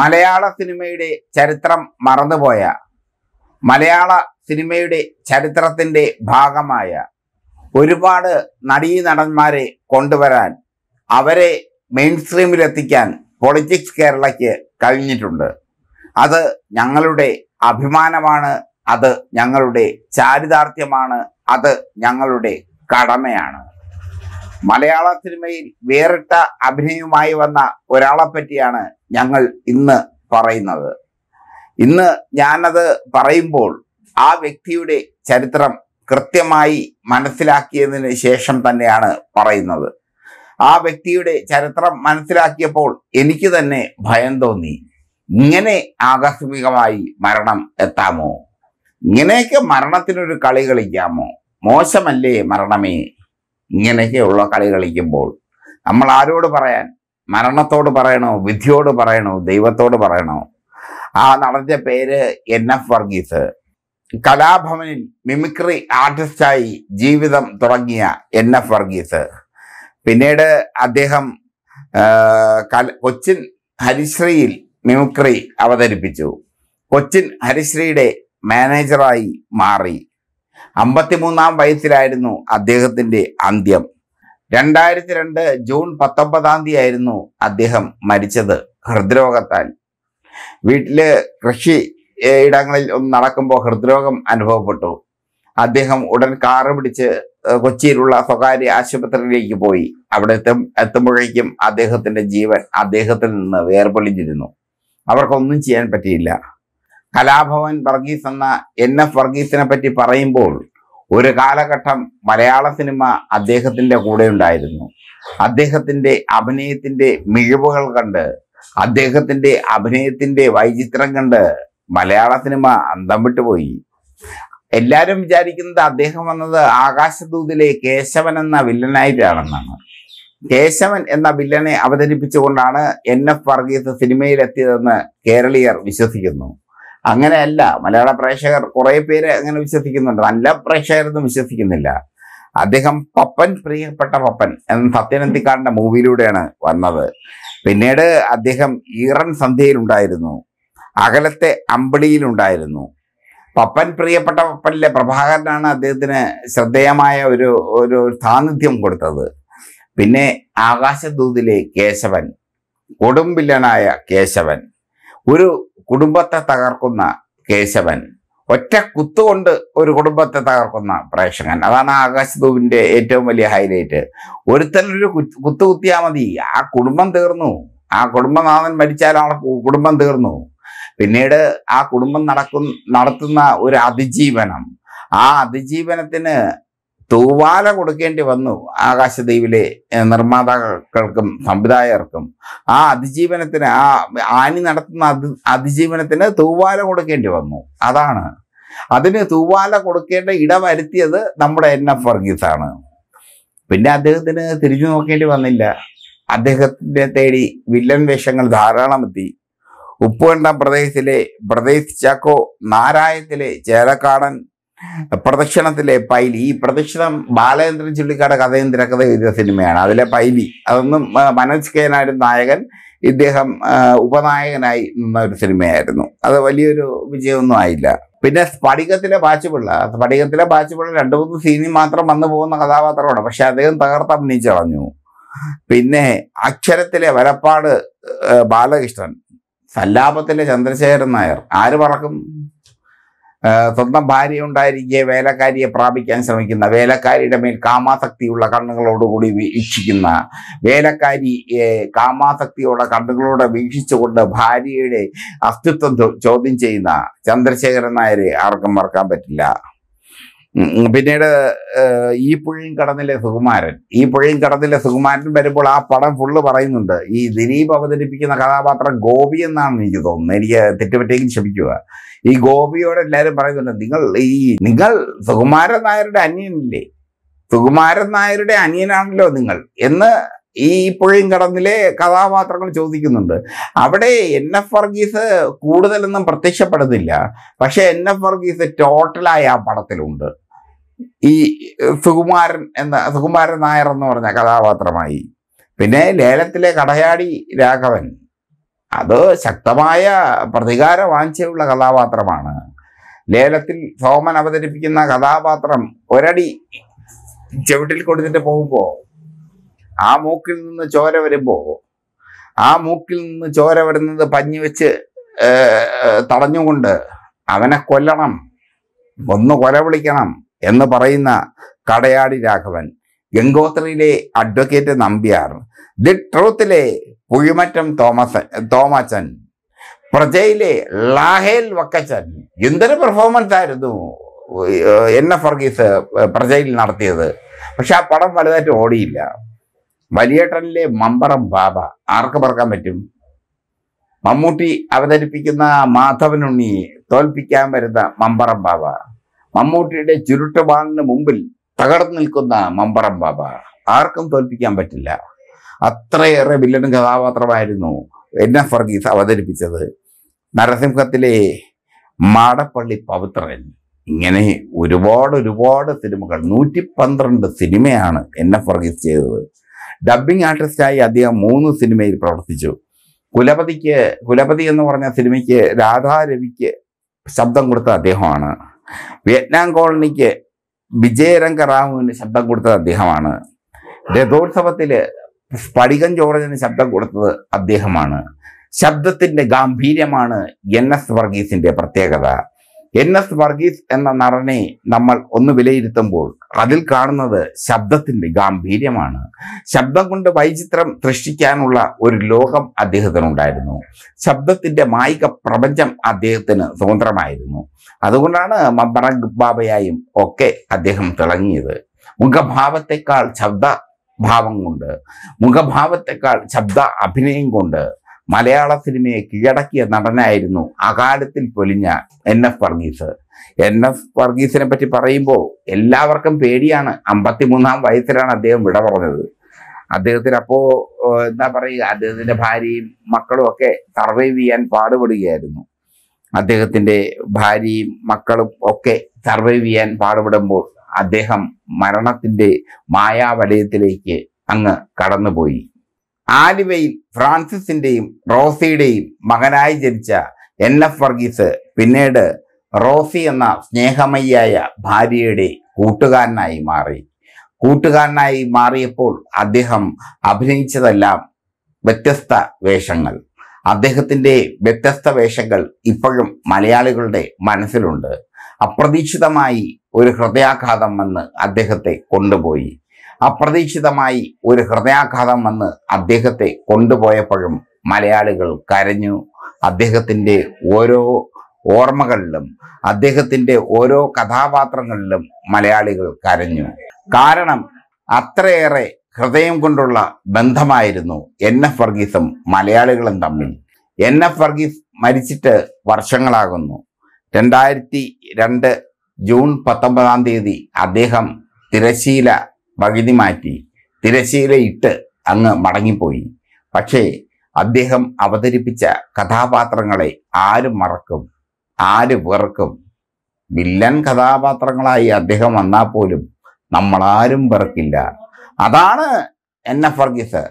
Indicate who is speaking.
Speaker 1: മലയാള സിനിമയുടെ ചരിത്രം മറന്നുപോയ മലയാള സിനിമയുടെ ചരിത്രത്തിൻ്റെ ഭാഗമായ ഒരുപാട് നടീ നടന്മാരെ കൊണ്ടുവരാൻ അവരെ മെയിൻ സ്ട്രീമിലെത്തിക്കാൻ പൊളിറ്റിക്സ് കേരളയ്ക്ക് കഴിഞ്ഞിട്ടുണ്ട് അത് ഞങ്ങളുടെ അഭിമാനമാണ് അത് ഞങ്ങളുടെ ചാരിതാർത്ഥ്യമാണ് അത് ഞങ്ങളുടെ കടമയാണ് മലയാള സിനിമയിൽ വേറിട്ട അഭിനയവുമായി വന്ന ഒരാളെ പറ്റിയാണ് ഞങ്ങൾ ഇന്ന് പറയുന്നത് ഇന്ന് ഞാനത് പറയുമ്പോൾ ആ വ്യക്തിയുടെ ചരിത്രം കൃത്യമായി മനസ്സിലാക്കിയതിന് ശേഷം തന്നെയാണ് പറയുന്നത് ആ വ്യക്തിയുടെ ചരിത്രം മനസ്സിലാക്കിയപ്പോൾ എനിക്ക് തന്നെ ഭയം തോന്നി ഇങ്ങനെ ആകസ്മികമായി മരണം എത്താമോ ഇങ്ങനെയൊക്കെ മരണത്തിനൊരു കളി കളിക്കാമോ മോശമല്ലേ മരണമേ ഇങ്ങനെയൊക്കെയുള്ള കളി കളിക്കുമ്പോൾ നമ്മൾ ആരോട് പറയാൻ മരണത്തോട് പറയണോ വിധിയോട് പറയണോ ദൈവത്തോട് പറയണോ ആ നടൻ്റെ പേര് എൻ എഫ് വർഗീസ് കലാഭവനിൽ മിമിക്രി ആർട്ടിസ്റ്റായി ജീവിതം തുടങ്ങിയ എൻ എഫ് വർഗീസ് പിന്നീട് അദ്ദേഹം കൊച്ചിൻ ഹരിശ്രീയിൽ മിമിക്രി അവതരിപ്പിച്ചു കൊച്ചിൻ ഹരിശ്രീയുടെ മാനേജറായി മാറി അമ്പത്തിമൂന്നാം വയസ്സിലായിരുന്നു അദ്ദേഹത്തിൻ്റെ അന്ത്യം രണ്ടായിരത്തി രണ്ട് ജൂൺ പത്തൊമ്പതാം തീയതി ആയിരുന്നു അദ്ദേഹം മരിച്ചത് ഹൃദ്രോഗത്താൽ വീട്ടില് കൃഷി ഇടങ്ങളിൽ ഒന്ന് നടക്കുമ്പോൾ ഹൃദ്രോഗം അനുഭവപ്പെട്ടു അദ്ദേഹം ഉടൻ കാറ് പിടിച്ച് കൊച്ചിയിലുള്ള സ്വകാര്യ ആശുപത്രിയിലേക്ക് പോയി അവിടെ എത്തും എത്തുമ്പോഴേക്കും അദ്ദേഹത്തിന്റെ ജീവൻ അദ്ദേഹത്തിൽ നിന്ന് വേർപൊളിഞ്ഞിരുന്നു അവർക്കൊന്നും ചെയ്യാൻ പറ്റിയില്ല കലാഭവൻ വർഗീസ് എന്ന എൻ എഫ് വർഗീസിനെ പറ്റി പറയുമ്പോൾ ഒരു കാലഘട്ടം മലയാള സിനിമ അദ്ദേഹത്തിൻ്റെ കൂടെ ഉണ്ടായിരുന്നു അദ്ദേഹത്തിൻ്റെ അഭിനയത്തിൻ്റെ മിഴിവുകൾ കണ്ട് അദ്ദേഹത്തിൻ്റെ അഭിനയത്തിൻ്റെ വൈചിത്രം കണ്ട് മലയാള സിനിമ അന്തം വിട്ടുപോയി എല്ലാവരും വിചാരിക്കുന്നത് അദ്ദേഹം വന്നത് ആകാശദൂതിലെ കേശവൻ എന്ന വില്ലനായിട്ടാണെന്നാണ് കേശവൻ എന്ന വില്ലനെ അവതരിപ്പിച്ചുകൊണ്ടാണ് എൻ എഫ് വർഗീസ് സിനിമയിലെത്തിയതെന്ന് കേരളീയർ വിശ്വസിക്കുന്നു അങ്ങനെയല്ല മലയാള പ്രേക്ഷകർ കുറേ പേര് അങ്ങനെ വിശ്വസിക്കുന്നുണ്ട് നല്ല പ്രേക്ഷകരൊന്നും വിശ്വസിക്കുന്നില്ല അദ്ദേഹം പപ്പൻ പ്രിയപ്പെട്ട പപ്പൻ എന്ന സത്യനന്തിക്കാടിൻ്റെ മൂവിയിലൂടെയാണ് വന്നത് പിന്നീട് അദ്ദേഹം ഈറൻ സന്ധ്യയിലുണ്ടായിരുന്നു അകലത്തെ അമ്പിളിയിലുണ്ടായിരുന്നു പപ്പൻ പ്രിയപ്പെട്ട പപ്പനിലെ പ്രഭാകരനാണ് അദ്ദേഹത്തിന് ശ്രദ്ധേയമായ ഒരു ഒരു സാന്നിധ്യം കൊടുത്തത് പിന്നെ ആകാശദൂതിലെ കേശവൻ കൊടുമ്പില്ലനായ കേശവൻ ഒരു കുടുംബത്തെ തകർക്കുന്ന കേശവൻ ഒറ്റ കുത്തുകൊണ്ട് ഒരു കുടുംബത്തെ തകർക്കുന്ന പ്രേക്ഷകൻ അതാണ് ആകാശദൂപിൻ്റെ ഏറ്റവും വലിയ ഹൈലൈറ്റ് ഒരുത്തനൊരു കുത്തു കുത്തിയാൽ മതി ആ കുടുംബം തീർന്നു ആ കുടുംബനാഥൻ മരിച്ചാൽ ആ കുടുംബം തീർന്നു പിന്നീട് ആ കുടുംബം നടക്കുന്ന നടത്തുന്ന ഒരു അതിജീവനം ആ അതിജീവനത്തിന് തൂവാല കൊടുക്കേണ്ടി വന്നു ആകാശദ്വീപിലെ നിർമ്മാതാക്കൾക്കും സംവിധായകർക്കും ആ അതിജീവനത്തിന് ആ ആനി നടത്തുന്ന അതിജീവനത്തിന് തൂവാല കൊടുക്കേണ്ടി വന്നു അതാണ് അതിന് തൂവാല കൊടുക്കേണ്ട ഇട വരുത്തിയത് നമ്മുടെ എൻ എഫ് വർഗീസാണ് പിന്നെ അദ്ദേഹത്തിന് തിരിഞ്ഞു നോക്കേണ്ടി വന്നില്ല അദ്ദേഹത്തിൻ്റെ തേടി വില്ലൻ വേഷങ്ങൾ ധാരാളം എത്തി ഉപ്പുകണ്ടം പ്രദേശത്തിലെ പ്രദേശ് ചാക്കോ നാരായത്തിലെ ചേലക്കാടൻ പ്രദക്ഷിണത്തിലെ പൈലി ഈ പ്രദക്ഷിണം ബാലചന്ദ്രൻ ചുള്ളിക്കാട് കഥയും തിരക്കഥ എഴുതിയ സിനിമയാണ് അതിലെ പൈലി അതൊന്നും മനോജ് കെയനായിരുന്നു നായകൻ ഇദ്ദേഹം ഉപനായകനായി നിന്ന ഒരു സിനിമയായിരുന്നു അത് വലിയൊരു വിജയമൊന്നും ആയില്ല പിന്നെ സ്ഫടികത്തിലെ പാച്ചുപിള്ള സ്ഫടികത്തിലെ പാച്ചുപിള്ള രണ്ട് മൂന്ന് സീനിൽ മാത്രം വന്നു പോകുന്ന കഥാപാത്രമാണ് പക്ഷെ അദ്ദേഹം തകർത്ത് അഭിനയിച്ചളഞ്ഞു പിന്നെ അക്ഷരത്തിലെ വരപ്പാട് ബാലകൃഷ്ണൻ സല്ലാപത്തിലെ ചന്ദ്രശേഖരൻ നായർ ആര് പറക്കും സ്വന്തം ഭാര്യ ഉണ്ടായിരിക്കെ വേലക്കാരിയെ പ്രാപിക്കാൻ ശ്രമിക്കുന്ന വേലക്കാരിയുടെ മേൽ കാമാസക്തിയുള്ള കണ്ണുകളോടുകൂടി വീക്ഷിക്കുന്ന വേലക്കാരി കാമാസക്തിയുള്ള കണ്ണുകളോടെ വീക്ഷിച്ചുകൊണ്ട് ഭാര്യയുടെ അസ്തിത്വം ചോദ്യം ചെയ്യുന്ന ചന്ദ്രശേഖരൻ നായരെ ആർക്കും മറക്കാൻ പറ്റില്ല പിന്നീട് ഈ പുഴയും കടന്നിലെ സുകുമാരൻ ഈ പുഴയും കടന്നിലെ സുകുമാരൻ വരുമ്പോൾ ആ പടം ഫുള്ള് പറയുന്നുണ്ട് ഈ ദിലീപ് അവതരിപ്പിക്കുന്ന കഥാപാത്രം ഗോപി എന്നാണ് എനിക്ക് തോന്നുന്നത് എനിക്ക് തെറ്റുപറ്റേക്കും ക്ഷമിക്കുക ഈ ഗോപിയോട് എല്ലാവരും പറയുന്നുണ്ട് നിങ്ങൾ ഈ നിങ്ങൾ സുകുമാരൻ നായരുടെ അനിയനല്ലേ സുകുമാരൻ നായരുടെ അനിയനാണല്ലോ നിങ്ങൾ എന്ന് ഈ ഇപ്പോഴും കടന്നിലെ കഥാപാത്രങ്ങൾ ചോദിക്കുന്നുണ്ട് അവിടെ എൻ എഫ് വർഗീസ് കൂടുതലൊന്നും പ്രത്യക്ഷപ്പെടുന്നില്ല പക്ഷെ എൻ എഫ് വർഗീസ് ടോട്ടലായി ആ പടത്തിലുണ്ട് ഈ സുകുമാരൻ എന്ന സുകുമാരൻ നായർ എന്ന് പറഞ്ഞ കഥാപാത്രമായി പിന്നെ ലേലത്തിലെ കടയാടി രാഘവൻ അത് ശക്തമായ പ്രതികാര വാഞ്ചയുള്ള കഥാപാത്രമാണ് ലേലത്തിൽ സോമൻ അവതരിപ്പിക്കുന്ന കഥാപാത്രം ഒരടി ചവിട്ടിൽ കൊടുത്തിട്ട് പോകുമ്പോൾ ആ മൂക്കിൽ നിന്ന് ചോര വരുമ്പോൾ ആ മൂക്കിൽ നിന്ന് ചോര വരുന്നത് പഞ്ഞി വെച്ച് തടഞ്ഞുകൊണ്ട് അവനെ കൊല്ലണം ഒന്ന് കൊല വിളിക്കണം എന്ന് പറയുന്ന കടയാടി രാഘവൻ ഗംഗോത്രിയിലെ അഡ്വക്കേറ്റ് നമ്പ്യാർ ദി ട്രൂത്തിലെ പുഴിമറ്റം തോമസ് തോമാച്ചൻ പ്രജയിലെ ലാഹേൽ വക്കച്ചൻ എന്തൊരു പെർഫോമൻസ് ആയിരുന്നു എൻ എഫ് വർഗീസ് പ്രജയിൽ നടത്തിയത് പക്ഷെ ആ പടം വലുതായിട്ട് ഓടിയില്ല വലിയേട്ടനിലെ മമ്പറം ബാബ ആർക്ക് പറക്കാൻ പറ്റും മമ്മൂട്ടി അവതരിപ്പിക്കുന്ന മാധവനുണ്ണി തോൽപ്പിക്കാൻ വരുന്ന മമ്പറം ബാബ മമ്മൂട്ടിയുടെ ചുരുട്ടുവാളിന് മുമ്പിൽ തകർന്നു നിൽക്കുന്ന മമ്പറം ബാബ ആർക്കും തോൽപ്പിക്കാൻ പറ്റില്ല അത്രയേറെ വില്ലൻ കഥാപാത്രമായിരുന്നു എൻ എഫ് വർഗീസ് അവതരിപ്പിച്ചത് നരസിംഹത്തിലെ മാടപ്പള്ളി പവിത്രൻ ഇങ്ങനെ ഒരുപാട് ഒരുപാട് സിനിമകൾ നൂറ്റി പന്ത്രണ്ട് സിനിമയാണ് എൻ എഫ് വർഗീസ് ചെയ്തത് ഡബ്ബിംഗ് ആർട്ടിസ്റ്റായി അദ്ദേഹം മൂന്ന് സിനിമയിൽ പ്രവർത്തിച്ചു കുലപതിക്ക് കുലപതി എന്ന് പറഞ്ഞ സിനിമയ്ക്ക് രാധാരവിക്ക് ശബ്ദം കൊടുത്ത അദ്ദേഹമാണ് വിയറ്റ്നാം കോളനിക്ക് വിജയരംഗ റാമുവിന് ശബ്ദം കൊടുത്തത് അദ്ദേഹമാണ് രഥോത്സവത്തിൽ സ്ഫടികൻ ജോർജിന് ശബ്ദം കൊടുത്തത് അദ്ദേഹമാണ് ശബ്ദത്തിൻ്റെ ഗാംഭീര്യമാണ് എൻ എസ് വർഗീസിൻ്റെ പ്രത്യേകത എൻ എസ് വർഗീസ് എന്ന നടനെ നമ്മൾ ഒന്ന് വിലയിരുത്തുമ്പോൾ അതിൽ കാണുന്നത് ശബ്ദത്തിൻ്റെ ഗാംഭീര്യമാണ് ശബ്ദം കൊണ്ട് വൈചിത്രം സൃഷ്ടിക്കാനുള്ള ഒരു ലോകം അദ്ദേഹത്തിനുണ്ടായിരുന്നു ശബ്ദത്തിൻ്റെ മായിക പ്രപഞ്ചം അദ്ദേഹത്തിന് സ്വതന്ത്രമായിരുന്നു അതുകൊണ്ടാണ് മബറക് ബാബയായും ഒക്കെ അദ്ദേഹം തിളങ്ങിയത് മുഖഭാവത്തെക്കാൾ ശബ്ദ ഭാവം കൊണ്ട് മുഖഭാവത്തെക്കാൾ ശബ്ദ അഭിനയം കൊണ്ട് മലയാള സിനിമയെ കീഴടക്കിയ നടനായിരുന്നു അകാലത്തിൽ പൊലിഞ്ഞ N F Varghese N F വർഗീസിനെ പറ്റി പറയുമ്പോൾ എല്ലാവർക്കും പേടിയാണ് അമ്പത്തിമൂന്നാം വയസ്സിലാണ് അദ്ദേഹം വിട പറഞ്ഞത് അദ്ദേഹത്തിന് അപ്പോ എന്താ പറയുക അദ്ദേഹത്തിന്റെ ഭാര്യയും മക്കളും ഒക്കെ സർവൈവ് ചെയ്യാൻ പാടുപെടുകയായിരുന്നു അദ്ദേഹത്തിന്റെ ഭാര്യയും മക്കളും ഒക്കെ സർവൈവ് ചെയ്യാൻ പാടുപെടുമ്പോൾ അദ്ദേഹം മരണത്തിന്റെ മായാവലയത്തിലേക്ക് അങ്ങ് കടന്നുപോയി ആലുവയിൽ ഫ്രാൻസിസിന്റെയും റോസിയുടെയും മകനായി ജനിച്ച എൻ എഫ് വർഗീസ് പിന്നീട് റോസി എന്ന സ്നേഹമയ്യായ ഭാര്യയുടെ കൂട്ടുകാരനായി മാറി കൂട്ടുകാരനായി മാറിയപ്പോൾ അദ്ദേഹം അഭിനയിച്ചതെല്ലാം വ്യത്യസ്ത വേഷങ്ങൾ അദ്ദേഹത്തിൻ്റെ വ്യത്യസ്ത വേഷങ്ങൾ ഇപ്പോഴും മലയാളികളുടെ മനസ്സിലുണ്ട് അപ്രതീക്ഷിതമായി ഒരു ഹൃദയാഘാതം വന്ന് അദ്ദേഹത്തെ കൊണ്ടുപോയി അപ്രതീക്ഷിതമായി ഒരു ഹൃദയാഘാതം വന്ന് അദ്ദേഹത്തെ കൊണ്ടുപോയപ്പോഴും മലയാളികൾ കരഞ്ഞു അദ്ദേഹത്തിൻ്റെ ഓരോ ഓർമ്മകളിലും അദ്ദേഹത്തിൻ്റെ ഓരോ കഥാപാത്രങ്ങളിലും മലയാളികൾ കരഞ്ഞു കാരണം അത്രയേറെ ഹൃദയം കൊണ്ടുള്ള ബന്ധമായിരുന്നു എൻ എഫ് വർഗീസും മലയാളികളും തമ്മിൽ എൻ എഫ് വർഗീസ് മരിച്ചിട്ട് വർഷങ്ങളാകുന്നു രണ്ടായിരത്തി രണ്ട് ജൂൺ പത്തൊമ്പതാം തീയതി അദ്ദേഹം തിരശീല പകുതി മാറ്റി തിരശീലയിട്ട് അങ്ങ് മടങ്ങിപ്പോയി പക്ഷേ അദ്ദേഹം അവതരിപ്പിച്ച കഥാപാത്രങ്ങളെ ആരും മറക്കും ആര് വെറുക്കും വില്ലൻ കഥാപാത്രങ്ങളായി അദ്ദേഹം വന്നാൽ പോലും നമ്മളാരും വെറുക്കില്ല അതാണ് എൻ എഫ് ഫർഗീസ്